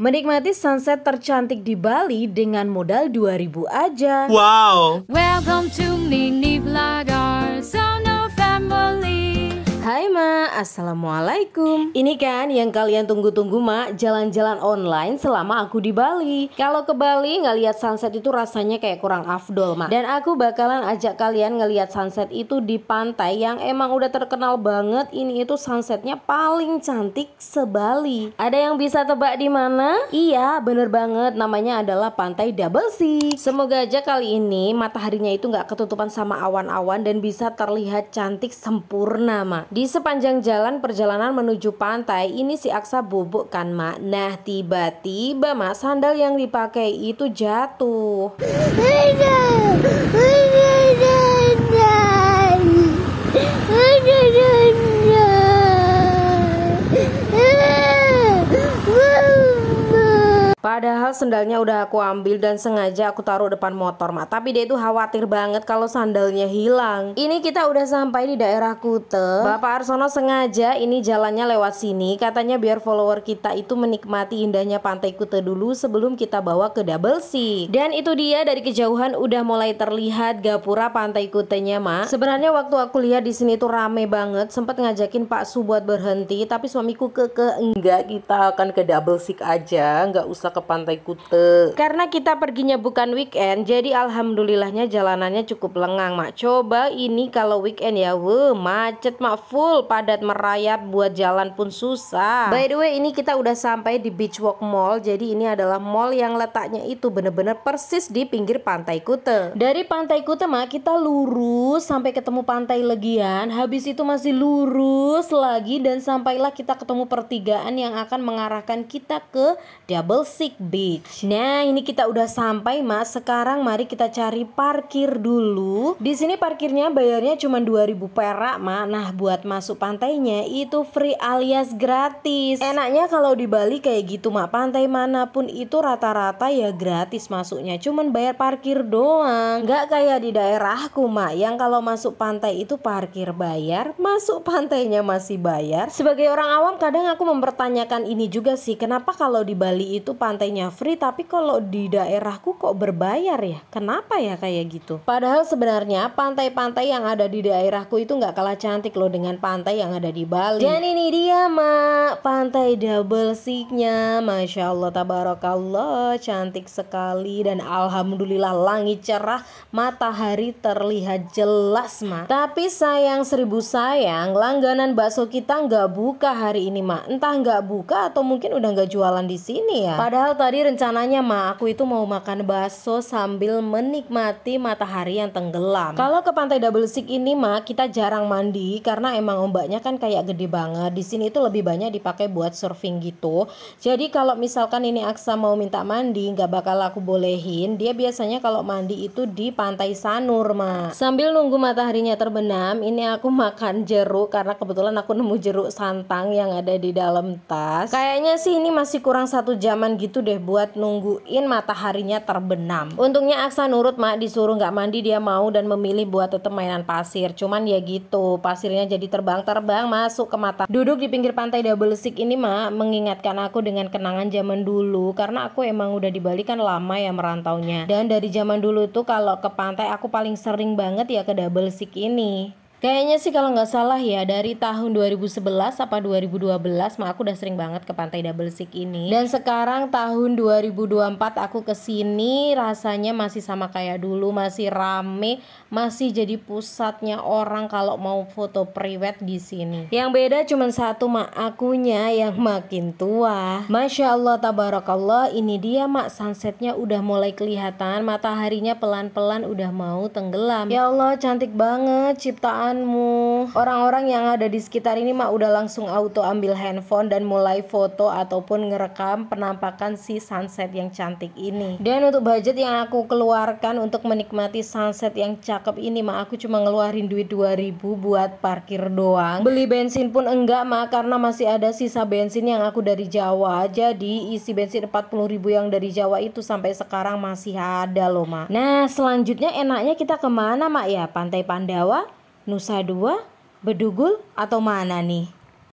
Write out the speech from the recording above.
Menikmati sunset tercantik di Bali dengan modal 2000 aja. Wow. Welcome to Nini Vlogger, so no family. Assalamualaikum Ini kan yang kalian tunggu-tunggu mak Jalan-jalan online selama aku di Bali Kalau ke Bali ngeliat sunset itu rasanya kayak kurang afdol mak Dan aku bakalan ajak kalian ngeliat sunset itu di pantai Yang emang udah terkenal banget Ini itu sunsetnya paling cantik se-Bali Ada yang bisa tebak di mana? Iya bener banget namanya adalah Pantai Double Six Semoga aja kali ini mataharinya itu nggak ketutupan sama awan-awan Dan bisa terlihat cantik sempurna mak Di sepanjang jalan jalan perjalanan menuju pantai ini si Aksa bubuk kan mak Nah tiba-tiba mak sandal yang dipakai itu jatuh Padahal sendalnya udah aku ambil dan sengaja aku taruh depan motor mah. Tapi dia itu khawatir banget kalau sandalnya hilang. Ini kita udah sampai di daerah Kute. Bapak Arsono sengaja ini jalannya lewat sini. Katanya biar follower kita itu menikmati indahnya pantai Kute dulu sebelum kita bawa ke Double C. Dan itu dia dari kejauhan udah mulai terlihat gapura pantai Kutenya mah. Sebenarnya waktu aku lihat di sini tuh rame banget. Sempat ngajakin Pak Su buat berhenti tapi suamiku keke enggak kita akan ke Double C aja. Nggak usah ke Pantai Kute. Karena kita perginya bukan weekend, jadi alhamdulillahnya jalanannya cukup lengang, Mak. Coba ini kalau weekend ya, wuh, macet, Mak, full, padat merayap, buat jalan pun susah. By the way, ini kita udah sampai di Beachwalk Mall, jadi ini adalah mall yang letaknya itu bener-bener persis di pinggir Pantai Kute. Dari Pantai Kute, Mak, kita lurus sampai ketemu Pantai Legian, habis itu masih lurus lagi dan sampailah kita ketemu pertigaan yang akan mengarahkan kita ke Double Six Bitch. Beach. Nah, ini kita udah sampai, Mas. Sekarang mari kita cari parkir dulu. Di sini parkirnya bayarnya cuma 2000 perak, mak. Nah, buat masuk pantainya itu free alias gratis. Enaknya kalau di Bali kayak gitu, mak. Pantai manapun itu rata-rata ya gratis masuknya. Cuman bayar parkir doang. Nggak kayak di daerahku, mak. Yang kalau masuk pantai itu parkir bayar, masuk pantainya masih bayar. Sebagai orang awam kadang aku mempertanyakan ini juga sih, kenapa kalau di Bali itu pantai pantainya free tapi kalau di daerahku kok berbayar ya? Kenapa ya kayak gitu? Padahal sebenarnya pantai-pantai yang ada di daerahku itu nggak kalah cantik loh dengan pantai yang ada di Bali. Dan ini dia mak pantai double seeknya masya Allah tabarakallah cantik sekali dan alhamdulillah langit cerah, matahari terlihat jelas mak. Tapi sayang seribu sayang langganan bakso kita nggak buka hari ini mak, entah nggak buka atau mungkin udah nggak jualan di sini ya. Padahal Padahal tadi rencananya Ma, aku itu mau makan bakso sambil menikmati matahari yang tenggelam. Kalau ke pantai Double Six ini Ma, kita jarang mandi karena emang ombaknya kan kayak gede banget. Di sini itu lebih banyak dipakai buat surfing gitu. Jadi kalau misalkan ini Aksa mau minta mandi nggak bakal aku bolehin. Dia biasanya kalau mandi itu di pantai Sanur Ma. Sambil nunggu mataharinya terbenam, ini aku makan jeruk karena kebetulan aku nemu jeruk santang yang ada di dalam tas. Kayaknya sih ini masih kurang satu jaman gitu gitu deh buat nungguin mataharinya terbenam. Untungnya Aksa nurut mak disuruh nggak mandi dia mau dan memilih buat tetap mainan pasir. Cuman ya gitu pasirnya jadi terbang-terbang masuk ke mata. Duduk di pinggir pantai double stick ini mak mengingatkan aku dengan kenangan zaman dulu karena aku emang udah dibalikan lama ya merantaunya. Dan dari zaman dulu tuh kalau ke pantai aku paling sering banget ya ke double stick ini. Kayaknya sih kalau nggak salah ya dari tahun 2011 apa 2012 mah aku udah sering banget ke Pantai Double Sick ini. Dan sekarang tahun 2024 aku ke sini rasanya masih sama kayak dulu, masih rame, masih jadi pusatnya orang kalau mau foto priwet di sini. Yang beda cuma satu mak akunya yang makin tua. Masya Allah tabarakallah ini dia mak sunsetnya udah mulai kelihatan, mataharinya pelan-pelan udah mau tenggelam. Ya Allah cantik banget ciptaan Orang-orang yang ada di sekitar ini mah udah langsung auto ambil handphone dan mulai foto ataupun ngerekam penampakan si sunset yang cantik ini. Dan untuk budget yang aku keluarkan untuk menikmati sunset yang cakep ini mah aku cuma ngeluarin duit 2000 buat parkir doang. Beli bensin pun enggak mah karena masih ada sisa bensin yang aku dari Jawa. Jadi isi bensin ribu yang dari Jawa itu sampai sekarang masih ada loh, mah. Nah, selanjutnya enaknya kita kemana, Mak ya? Pantai Pandawa Nusa Dua, Bedugul, atau mana nih?